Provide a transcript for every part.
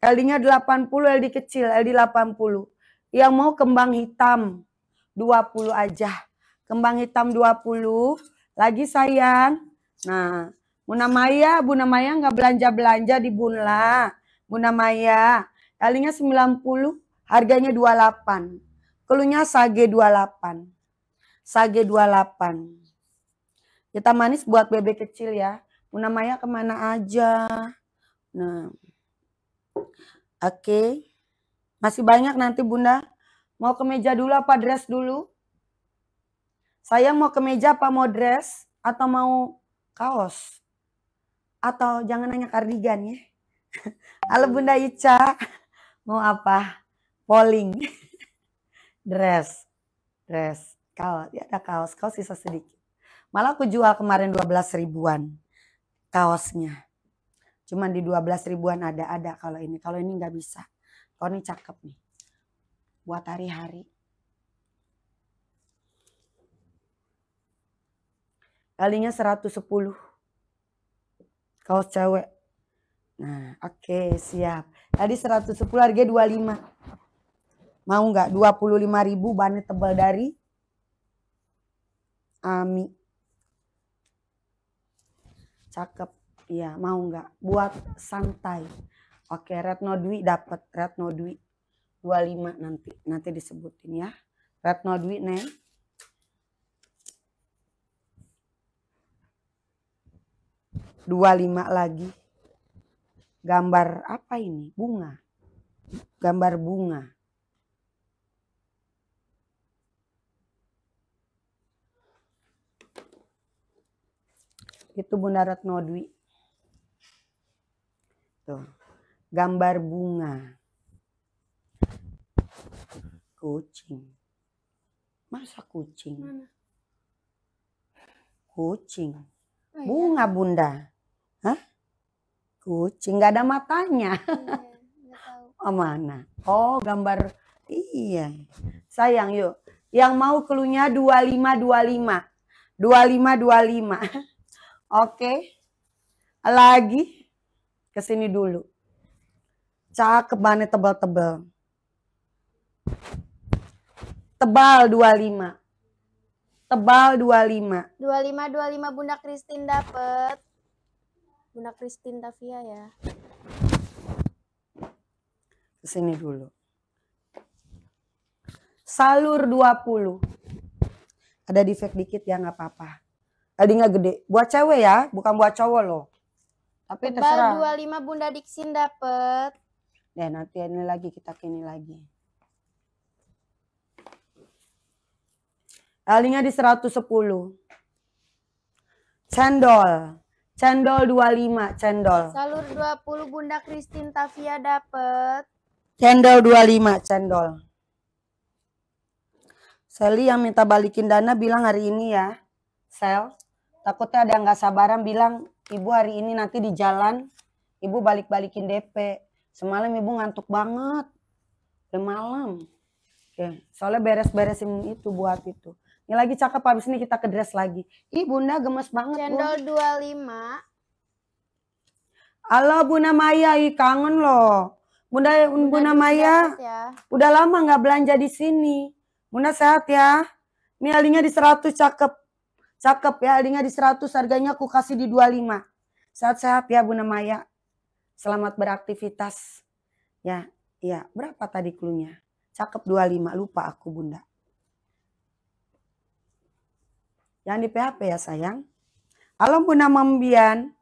LD-nya 80, LD kecil, LD 80. Yang mau kembang hitam 20 aja. Kembang hitam 20. Lagi sayang. Nah, Bunda Maya, Bunda Maya nggak belanja-belanja di Bunla. Bunda Maya, LD-nya 90, harganya 28. Kelunya sage 28. Sage 28. Kita manis buat bebek kecil ya. Bunda Maya kemana aja. Nah. Oke. Masih banyak nanti Bunda. Mau ke meja dulu apa dress dulu? Saya mau ke meja apa mau dress? Atau mau kaos? Atau jangan nanya kardigan ya. Halo Bunda Ica. Mau apa? Polling. dress. Dress. Kaos. Ya ada kaos. Kaos sisa sedikit. Malah aku jual kemarin 12 ribuan kaosnya. Cuman di 12 ribuan ada-ada kalau ini. Kalau ini nggak bisa. Kalau ini cakep nih. Buat hari-hari. Kalinya 110. kalau cewek. Nah oke okay, siap. Tadi 110 harganya 25. Mau nggak? 25 ribu bannya tebal dari Ami. Cakep. Iya, mau nggak? Buat santai. Oke, Retno Dwi dapat Retno Dwi 25 nanti. Nanti disebutin ya. Retno Dwi Neng. Dua lima lagi. Gambar apa ini? Bunga. Gambar bunga. Itu Bunda Retno Dwi. Gitu. gambar bunga. Kucing. Masa kucing? Kucing. Oh, iya. Bunga bunda. Hah? Kucing gak ada matanya. Iya, oh mana? Oh gambar iya. Sayang yuk. Yang mau keluhnya 2525. 2525. Oke. Okay. Lagi ke sini dulu. Cakep banget tebal-tebal. Tebal 25. Tebal 25. 25 25 Bunda Kristin dapet. Bunda Kristin Tavia ya. Ke sini dulu. Salur 20. Ada defect dikit ya nggak apa-apa. Tadi nggak gede. Buat cewek ya, bukan buat cowok loh. Tapi Tebal terserah. 25 Bunda Diksin dapat. Deh nanti ini lagi kita kini lagi. Talinya di 110. Cendol. Cendol 25, cendol. Salur 20 Bunda Kristin Tavia dapat. Cendol 25, cendol. Sally yang minta balikin dana bilang hari ini ya. Sel, takutnya ada yang gak sabaran bilang Ibu hari ini nanti di jalan, Ibu balik-balikin DP. Semalam Ibu ngantuk banget. Udah malam. Oke, soalnya beres-beresin itu buat itu. Ini lagi cakep habis ini kita ke dress lagi. Ih bunda gemes banget. Cendol 25. Halo Bunda Maya, ih kangen loh. Bunda Bunda, bunda Maya ya. udah lama nggak belanja di sini. Bunda sehat ya. Ini alinya di 100 cakep. Cakep ya, adanya di 100, harganya aku kasih di 25. Sehat-sehat ya Bunda Maya. Selamat beraktivitas. Ya, ya. Berapa tadi klunya? Cakep 25, lupa aku Bunda. Jangan di PHP ya sayang. Halo Bunda Mambian.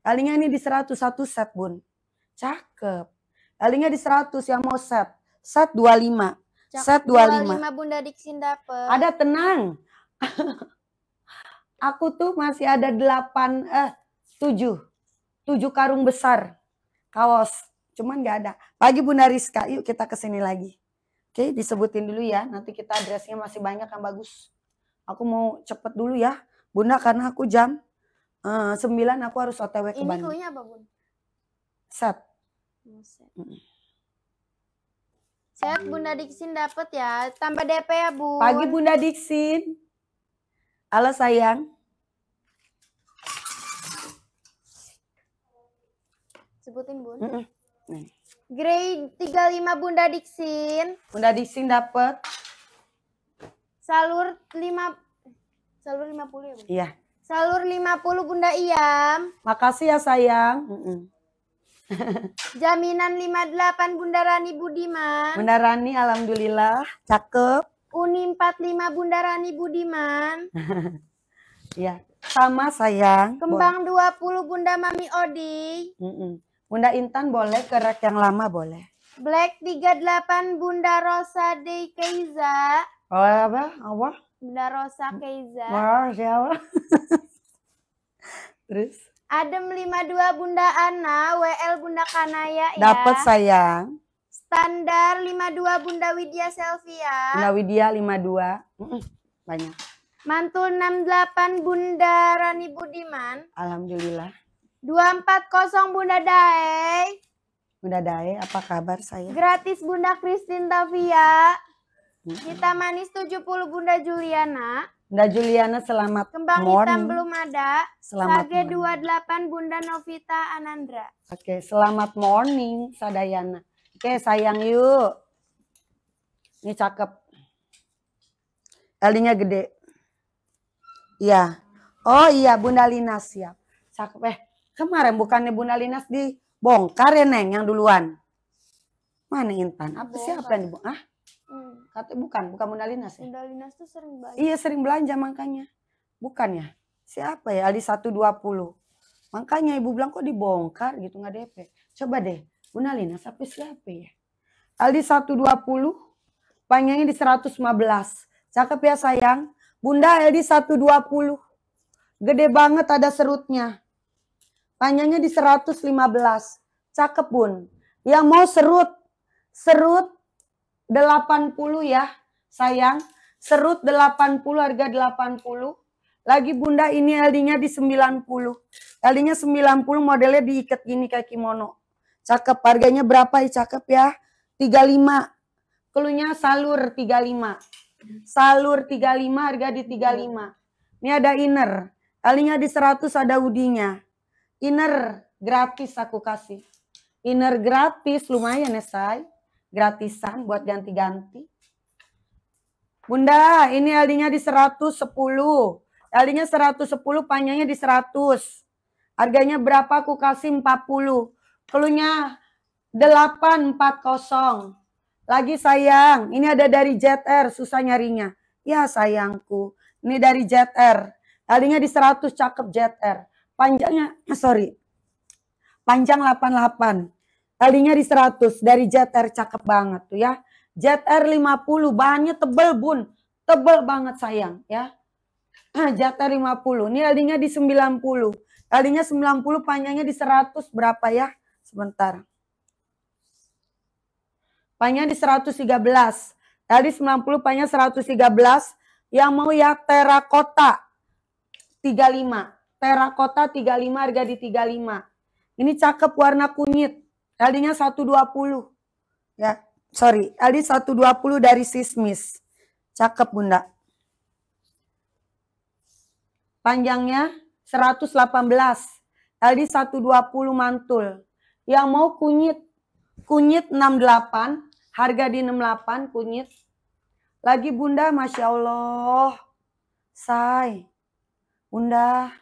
Kalinya ini di 101 set Bun. Cakep. Kalinya di 100 yang mau set. Set 25. Cakep set 25. 25 Bunda Diksin dapet. Ada tenang. aku tuh masih ada delapan eh tujuh tujuh karung besar kaos cuman nggak ada pagi Bunda Rizka yuk kita kesini lagi oke disebutin dulu ya nanti kita addressnya masih banyak yang bagus aku mau cepet dulu ya Bunda karena aku jam uh, eh, 9 aku harus otw ke Bandung ini apa Bun? set set Set Bunda Diksin dapat ya, tambah DP ya Bu. Pagi Bunda Diksin. Halo sayang. Sebutin, Bun. Mm -mm. Grade 35 Bunda Diksin. Bunda Diksin dapet salur lima salur 50 ya, Iya. Salur lima puluh Bunda Iam. Makasih ya sayang. Mm -mm. Jaminan 58 Bunda Rani Budiman. Bunda Rani alhamdulillah cakep. Uni 45 Bunda Rani Budiman. Iya, sama sayang. Kembang dua puluh Bunda Mami Odi. Mm -mm. Bunda Intan boleh ke rak yang lama boleh. Black 38 Bunda Rosa de Keiza. Oh, ya, apa? Apa? Bunda Rosa Keiza. Wah, siapa? Terus? Adem 52 Bunda Ana, WL Bunda Kanaya ya. Dapat sayang. Standar 52 Bunda Widya Selvia. Bunda Widya 52. dua. Banyak. banyak. Mantul 68 Bunda Rani Budiman. Alhamdulillah. 240 Bunda Dae. Bunda Dae, apa kabar saya? Gratis Bunda Kristin Tavia. Kita hmm. manis 70 Bunda Juliana. Bunda Juliana selamat Kembang morning. hitam belum ada. Selamat Sage morning. 28 Bunda Novita Anandra. Oke, selamat morning Sadayana. Oke, sayang yuk. Ini cakep. alinya gede. Iya. Oh iya, Bunda Lina siap. Cakep eh. Kemarin bukannya Bunda Linas dibongkar ya Neng yang duluan. Mana Intan? Apa sih apa yang dibongkar? Ah? Hmm. Kata, bukan, bukan Bunda Linas ya? Bunda tuh sering belanja. Iya sering belanja makanya. Bukan ya? Siapa ya? Ali 120. Makanya ibu bilang kok dibongkar gitu nggak DP. Coba deh Bunda Linas apa siapa ya? Ali 120 panjangnya di 115. Cakep ya sayang. Bunda dua 120. Gede banget ada serutnya. Panjangnya di 115. Cakep bun. Yang mau serut. Serut 80 ya sayang. Serut 80 harga 80. Lagi bunda ini LD-nya di 90. LD-nya 90 modelnya diikat gini kayak kimono. Cakep. Harganya berapa ya cakep ya? 35. Kelunya salur 35. Salur 35 harga di 35. Ini ada inner. Talinya di 100 ada udinya. Inner gratis aku kasih. Inner gratis lumayan ya say. Gratisan buat ganti-ganti. Bunda, ini LD-nya di 110. LD-nya 110, panjangnya di 100. Harganya berapa? Aku kasih 40. Kelunya 840. Lagi sayang, ini ada dari JR, susah nyarinya. Ya sayangku, ini dari JR. Tadinya di 100, cakep JR panjangnya eh, sorry panjang 88 talinya di 100 dari JR cakep banget tuh ya JR 50 bahannya tebel bun tebel banget sayang ya JR 50 ini talinya di 90 talinya 90 panjangnya di 100 berapa ya sebentar panjang di 113 tadi 90 panjang 113 yang mau ya terakota 35 terakota 35 harga di 35. Ini cakep warna kunyit. Tadinya 120. Ya, sorry, LD 120 dari Sismis. Cakep, Bunda. Panjangnya 118. LD 120 mantul. Yang mau kunyit. Kunyit 68, harga di 68 kunyit. Lagi Bunda, Masya Allah. Say, Bunda.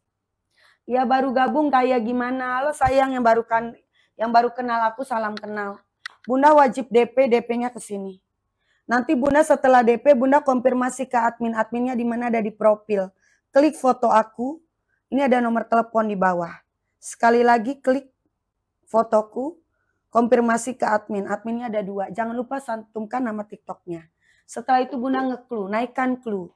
ya baru gabung kayak gimana lo sayang yang baru kan yang baru kenal aku salam kenal bunda wajib DP DP-nya ke sini nanti bunda setelah DP bunda konfirmasi ke admin adminnya di mana ada di profil klik foto aku ini ada nomor telepon di bawah sekali lagi klik fotoku konfirmasi ke admin adminnya ada dua jangan lupa santumkan nama tiktoknya setelah itu bunda ngeklu naikkan clue